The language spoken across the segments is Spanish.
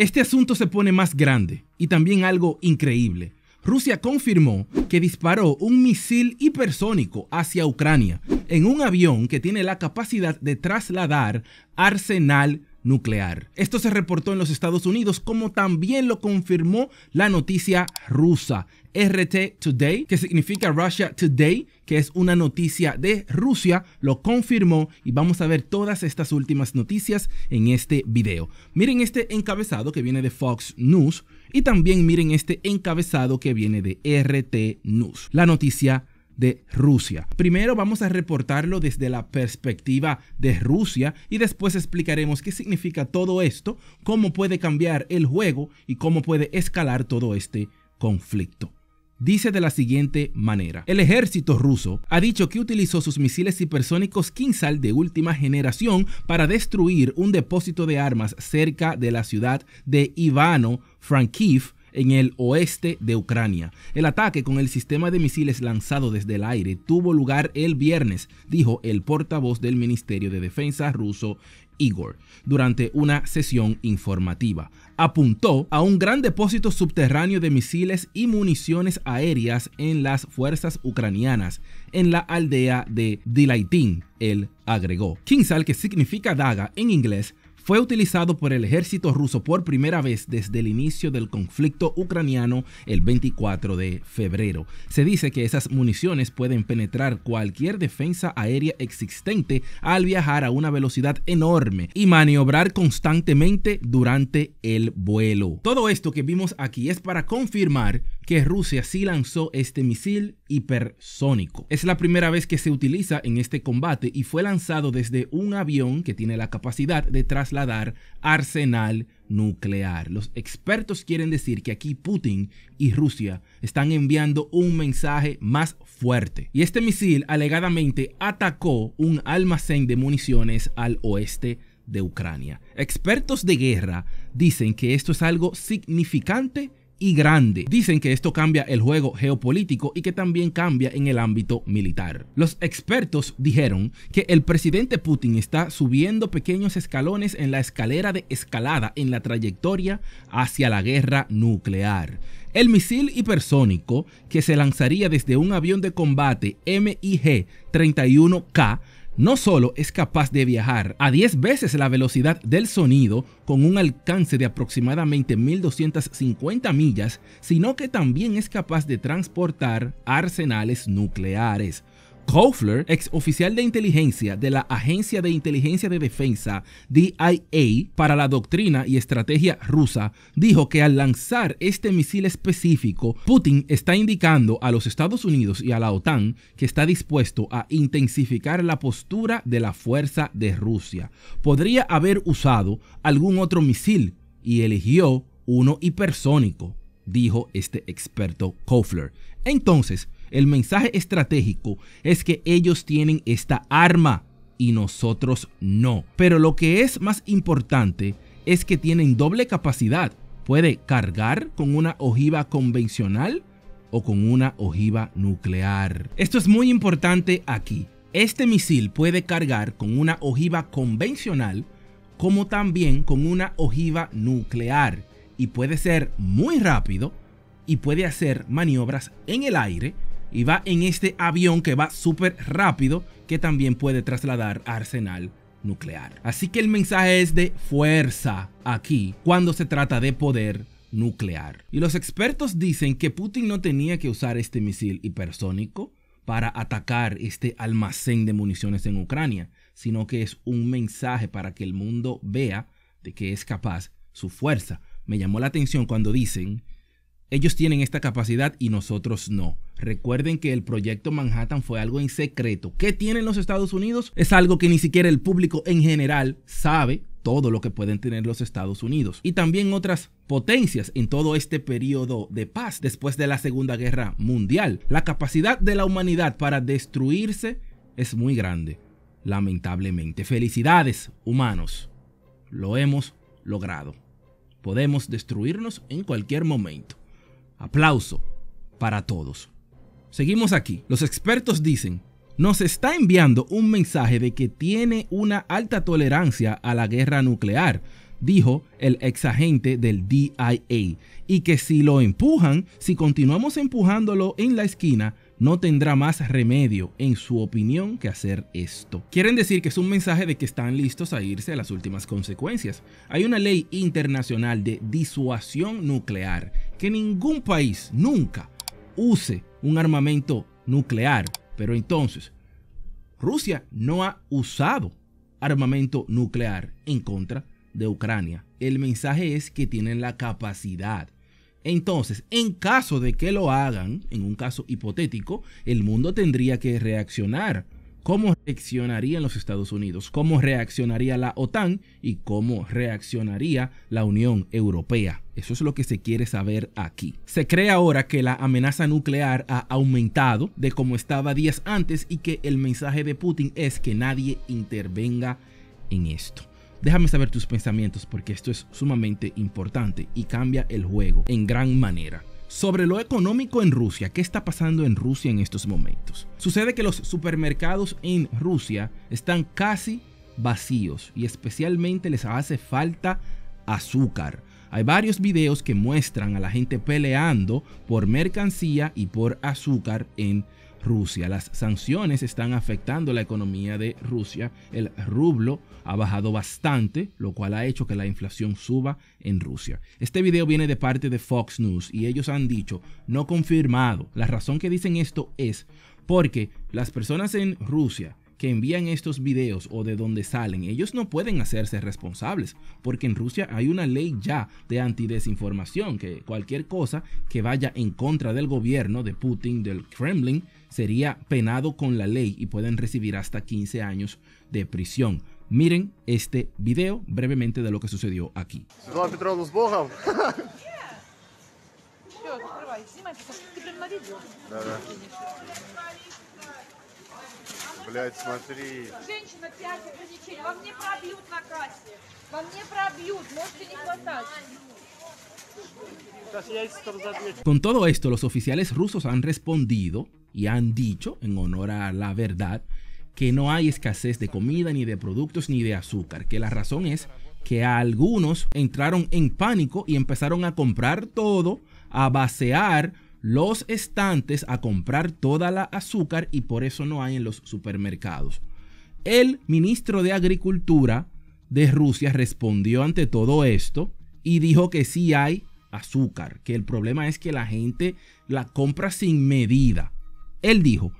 Este asunto se pone más grande y también algo increíble. Rusia confirmó que disparó un misil hipersónico hacia Ucrania en un avión que tiene la capacidad de trasladar arsenal nuclear. Esto se reportó en los Estados Unidos, como también lo confirmó la noticia rusa. RT Today, que significa Russia Today, que es una noticia de Rusia, lo confirmó y vamos a ver todas estas últimas noticias en este video. Miren este encabezado que viene de Fox News y también miren este encabezado que viene de RT News, la noticia de Rusia. Primero vamos a reportarlo desde la perspectiva de Rusia y después explicaremos qué significa todo esto, cómo puede cambiar el juego y cómo puede escalar todo este conflicto dice de la siguiente manera. El ejército ruso ha dicho que utilizó sus misiles hipersónicos Kinsal de última generación para destruir un depósito de armas cerca de la ciudad de Ivano Frankiv en el oeste de Ucrania. El ataque con el sistema de misiles lanzado desde el aire tuvo lugar el viernes, dijo el portavoz del Ministerio de Defensa ruso Igor durante una sesión informativa. Apuntó a un gran depósito subterráneo de misiles y municiones aéreas en las fuerzas ucranianas en la aldea de Dilaitin, él agregó. Kinsal, que significa daga en inglés, fue utilizado por el ejército ruso por primera vez desde el inicio del conflicto ucraniano el 24 de febrero. Se dice que esas municiones pueden penetrar cualquier defensa aérea existente al viajar a una velocidad enorme y maniobrar constantemente durante el vuelo. Todo esto que vimos aquí es para confirmar que Rusia sí lanzó este misil hipersónico. Es la primera vez que se utiliza en este combate y fue lanzado desde un avión que tiene la capacidad de trasladar arsenal nuclear. Los expertos quieren decir que aquí Putin y Rusia están enviando un mensaje más fuerte. Y este misil alegadamente atacó un almacén de municiones al oeste de Ucrania. Expertos de guerra dicen que esto es algo significante y grande. Dicen que esto cambia el juego geopolítico y que también cambia en el ámbito militar. Los expertos dijeron que el presidente Putin está subiendo pequeños escalones en la escalera de escalada en la trayectoria hacia la guerra nuclear. El misil hipersónico que se lanzaría desde un avión de combate MIG-31K no solo es capaz de viajar a 10 veces la velocidad del sonido con un alcance de aproximadamente 1250 millas, sino que también es capaz de transportar arsenales nucleares. Kofler, ex oficial de inteligencia de la Agencia de Inteligencia de Defensa, DIA, para la doctrina y estrategia rusa, dijo que al lanzar este misil específico, Putin está indicando a los Estados Unidos y a la OTAN que está dispuesto a intensificar la postura de la fuerza de Rusia. Podría haber usado algún otro misil y eligió uno hipersónico dijo este experto Kofler. Entonces, el mensaje estratégico es que ellos tienen esta arma y nosotros no. Pero lo que es más importante es que tienen doble capacidad. Puede cargar con una ojiva convencional o con una ojiva nuclear. Esto es muy importante aquí. Este misil puede cargar con una ojiva convencional como también con una ojiva nuclear y puede ser muy rápido y puede hacer maniobras en el aire y va en este avión que va súper rápido que también puede trasladar arsenal nuclear. Así que el mensaje es de fuerza aquí cuando se trata de poder nuclear. Y los expertos dicen que Putin no tenía que usar este misil hipersónico para atacar este almacén de municiones en Ucrania, sino que es un mensaje para que el mundo vea de que es capaz su fuerza me llamó la atención cuando dicen, ellos tienen esta capacidad y nosotros no. Recuerden que el proyecto Manhattan fue algo en secreto. ¿Qué tienen los Estados Unidos? Es algo que ni siquiera el público en general sabe todo lo que pueden tener los Estados Unidos y también otras potencias en todo este periodo de paz después de la Segunda Guerra Mundial. La capacidad de la humanidad para destruirse es muy grande, lamentablemente. Felicidades, humanos. Lo hemos logrado podemos destruirnos en cualquier momento. Aplauso para todos. Seguimos aquí. Los expertos dicen, nos está enviando un mensaje de que tiene una alta tolerancia a la guerra nuclear, dijo el ex agente del DIA, y que si lo empujan, si continuamos empujándolo en la esquina, no tendrá más remedio, en su opinión, que hacer esto. Quieren decir que es un mensaje de que están listos a irse a las últimas consecuencias. Hay una ley internacional de disuasión nuclear que ningún país nunca use un armamento nuclear. Pero entonces, Rusia no ha usado armamento nuclear en contra de Ucrania. El mensaje es que tienen la capacidad entonces, en caso de que lo hagan, en un caso hipotético, el mundo tendría que reaccionar. ¿Cómo reaccionarían los Estados Unidos? ¿Cómo reaccionaría la OTAN? ¿Y cómo reaccionaría la Unión Europea? Eso es lo que se quiere saber aquí. Se cree ahora que la amenaza nuclear ha aumentado de como estaba días antes y que el mensaje de Putin es que nadie intervenga en esto. Déjame saber tus pensamientos porque esto es sumamente importante y cambia el juego en gran manera. Sobre lo económico en Rusia, ¿qué está pasando en Rusia en estos momentos? Sucede que los supermercados en Rusia están casi vacíos y especialmente les hace falta azúcar. Hay varios videos que muestran a la gente peleando por mercancía y por azúcar en Rusia. Las sanciones están afectando la economía de Rusia. El rublo ha bajado bastante, lo cual ha hecho que la inflación suba en Rusia. Este video viene de parte de Fox News y ellos han dicho, no confirmado. La razón que dicen esto es porque las personas en Rusia que envían estos videos o de donde salen, ellos no pueden hacerse responsables, porque en Rusia hay una ley ya de antidesinformación, que cualquier cosa que vaya en contra del gobierno de Putin, del Kremlin, sería penado con la ley y pueden recibir hasta 15 años de prisión. Miren este video brevemente de lo que sucedió aquí. Con todo esto, los oficiales rusos han respondido y han dicho, en honor a la verdad, que no hay escasez de comida, ni de productos, ni de azúcar, que la razón es que algunos entraron en pánico y empezaron a comprar todo, a vaciar los estantes, a comprar toda la azúcar y por eso no hay en los supermercados. El ministro de Agricultura de Rusia respondió ante todo esto y dijo que sí hay azúcar, que el problema es que la gente la compra sin medida. Él dijo,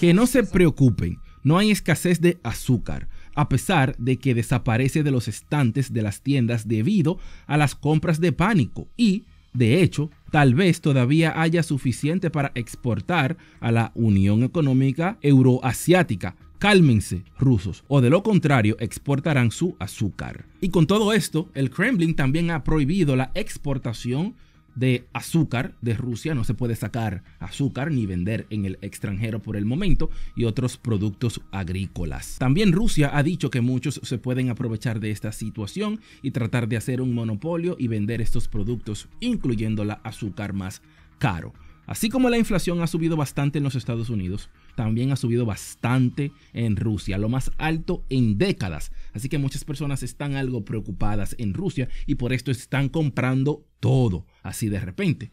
que no se preocupen, no hay escasez de azúcar, a pesar de que desaparece de los estantes de las tiendas debido a las compras de pánico y, de hecho, tal vez todavía haya suficiente para exportar a la Unión Económica Euroasiática. Cálmense, rusos, o de lo contrario exportarán su azúcar. Y con todo esto, el Kremlin también ha prohibido la exportación de azúcar de Rusia, no se puede sacar azúcar ni vender en el extranjero por el momento, y otros productos agrícolas. También Rusia ha dicho que muchos se pueden aprovechar de esta situación y tratar de hacer un monopolio y vender estos productos, incluyendo la azúcar más caro. Así como la inflación ha subido bastante en los Estados Unidos, también ha subido bastante en Rusia, lo más alto en décadas. Así que muchas personas están algo preocupadas en Rusia y por esto están comprando todo, así de repente.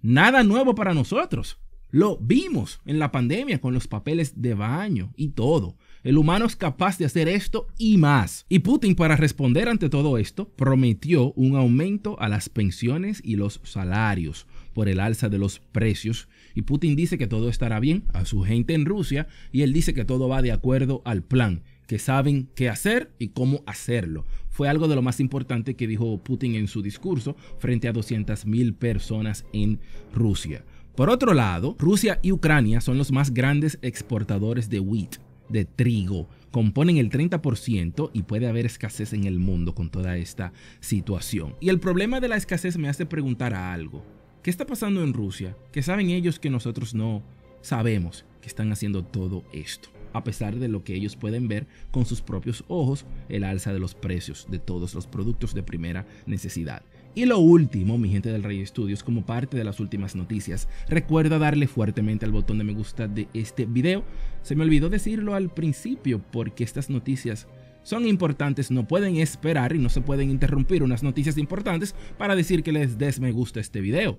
Nada nuevo para nosotros. Lo vimos en la pandemia con los papeles de baño y todo. El humano es capaz de hacer esto y más. Y Putin, para responder ante todo esto, prometió un aumento a las pensiones y los salarios por el alza de los precios y Putin dice que todo estará bien a su gente en Rusia y él dice que todo va de acuerdo al plan, que saben qué hacer y cómo hacerlo. Fue algo de lo más importante que dijo Putin en su discurso frente a 200.000 personas en Rusia. Por otro lado, Rusia y Ucrania son los más grandes exportadores de wheat, de trigo, componen el 30% y puede haber escasez en el mundo con toda esta situación. Y el problema de la escasez me hace preguntar a algo. ¿Qué está pasando en Rusia? Que saben ellos que nosotros no sabemos que están haciendo todo esto, a pesar de lo que ellos pueden ver con sus propios ojos, el alza de los precios de todos los productos de primera necesidad. Y lo último, mi gente del Rey estudios como parte de las últimas noticias, recuerda darle fuertemente al botón de me gusta de este video. Se me olvidó decirlo al principio porque estas noticias son importantes, no pueden esperar y no se pueden interrumpir unas noticias importantes para decir que les des me gusta este video.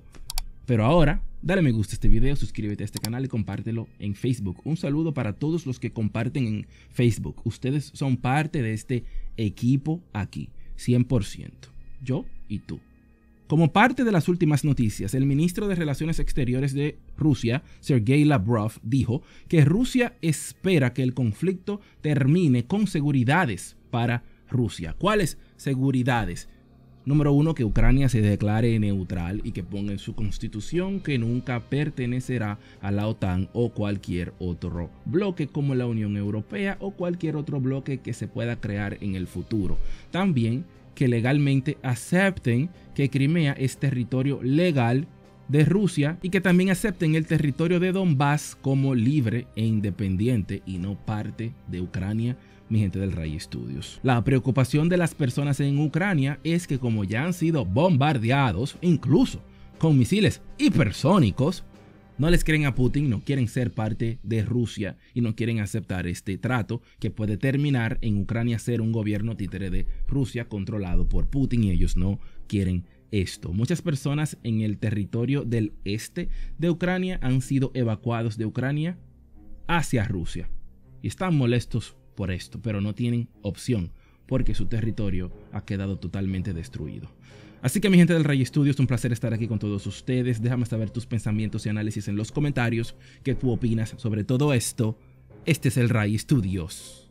Pero ahora, dale me gusta a este video, suscríbete a este canal y compártelo en Facebook. Un saludo para todos los que comparten en Facebook. Ustedes son parte de este equipo aquí, 100%. Yo y tú. Como parte de las últimas noticias, el ministro de Relaciones Exteriores de Rusia, Sergei Lavrov, dijo que Rusia espera que el conflicto termine con seguridades para Rusia. ¿Cuáles seguridades? Número uno, que Ucrania se declare neutral y que ponga en su constitución que nunca pertenecerá a la OTAN o cualquier otro bloque como la Unión Europea o cualquier otro bloque que se pueda crear en el futuro. También que legalmente acepten que Crimea es territorio legal de Rusia y que también acepten el territorio de Donbass como libre e independiente y no parte de Ucrania, mi gente del Ray Studios. La preocupación de las personas en Ucrania es que como ya han sido bombardeados, incluso con misiles hipersónicos, no les creen a Putin, no quieren ser parte de Rusia y no quieren aceptar este trato que puede terminar en Ucrania ser un gobierno títere de Rusia controlado por Putin y ellos no quieren esto. Muchas personas en el territorio del este de Ucrania han sido evacuados de Ucrania hacia Rusia y están molestos por esto, pero no tienen opción porque su territorio ha quedado totalmente destruido. Así que mi gente del Ray Studios, es un placer estar aquí con todos ustedes. Déjame saber tus pensamientos y análisis en los comentarios, qué tú opinas sobre todo esto. Este es el Ray Studios.